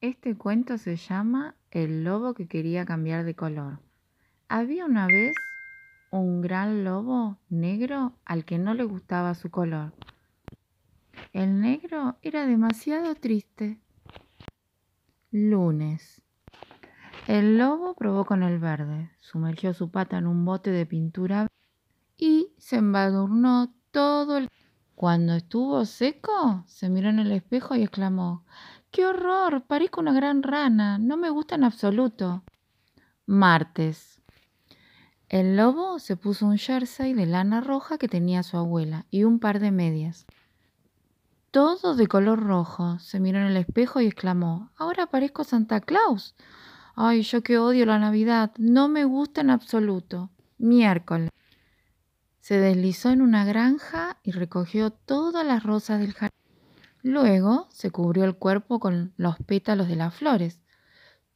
Este cuento se llama El lobo que quería cambiar de color. Había una vez un gran lobo negro al que no le gustaba su color. El negro era demasiado triste. Lunes. El lobo probó con el verde, sumergió su pata en un bote de pintura y se embadurnó todo el... Cuando estuvo seco, se miró en el espejo y exclamó, ¡Qué horror! Parezco una gran rana. No me gusta en absoluto. Martes. El lobo se puso un jersey de lana roja que tenía su abuela y un par de medias. Todo de color rojo. Se miró en el espejo y exclamó, ahora parezco Santa Claus. Ay, yo que odio la Navidad. No me gusta en absoluto. Miércoles. Se deslizó en una granja y recogió todas las rosas del jardín. Luego se cubrió el cuerpo con los pétalos de las flores.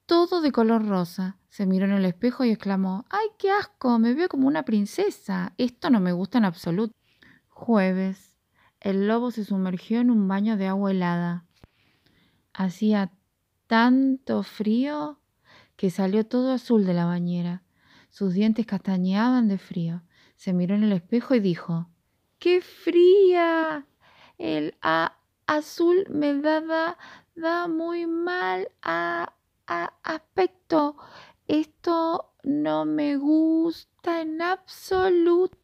Todo de color rosa. Se miró en el espejo y exclamó, ¡ay, qué asco! Me veo como una princesa. Esto no me gusta en absoluto. Jueves. El lobo se sumergió en un baño de agua helada. Hacía tanto frío que salió todo azul de la bañera. Sus dientes castañeaban de frío. Se miró en el espejo y dijo, ¡Qué fría! El a azul me daba da muy mal a, a aspecto. Esto no me gusta en absoluto.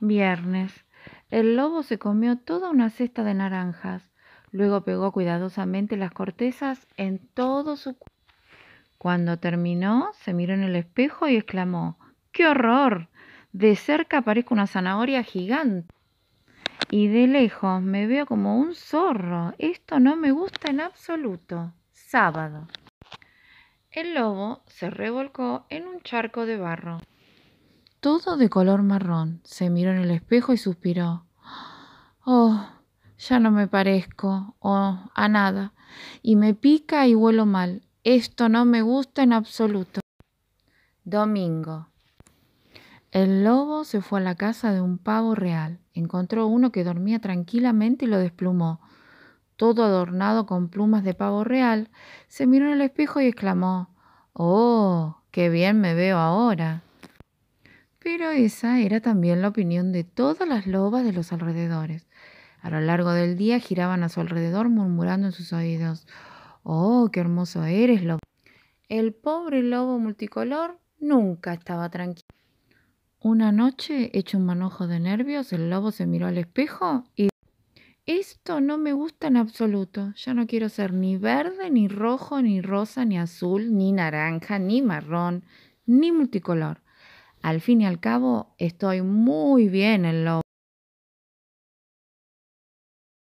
Viernes. El lobo se comió toda una cesta de naranjas. Luego pegó cuidadosamente las cortezas en todo su cuerpo. Cuando terminó, se miró en el espejo y exclamó, ¡Qué horror! De cerca parezco una zanahoria gigante y de lejos me veo como un zorro. Esto no me gusta en absoluto. Sábado. El lobo se revolcó en un charco de barro. Todo de color marrón. Se miró en el espejo y suspiró. Oh, ya no me parezco oh, a nada. Y me pica y huelo mal. Esto no me gusta en absoluto. Domingo. El lobo se fue a la casa de un pavo real, encontró uno que dormía tranquilamente y lo desplumó. Todo adornado con plumas de pavo real, se miró en el espejo y exclamó, ¡Oh, qué bien me veo ahora! Pero esa era también la opinión de todas las lobas de los alrededores. A lo largo del día giraban a su alrededor murmurando en sus oídos, ¡Oh, qué hermoso eres, lobo! El pobre lobo multicolor nunca estaba tranquilo. Una noche, hecho un manojo de nervios, el lobo se miró al espejo y... Esto no me gusta en absoluto. Ya no quiero ser ni verde, ni rojo, ni rosa, ni azul, ni naranja, ni marrón, ni multicolor. Al fin y al cabo, estoy muy bien el lobo.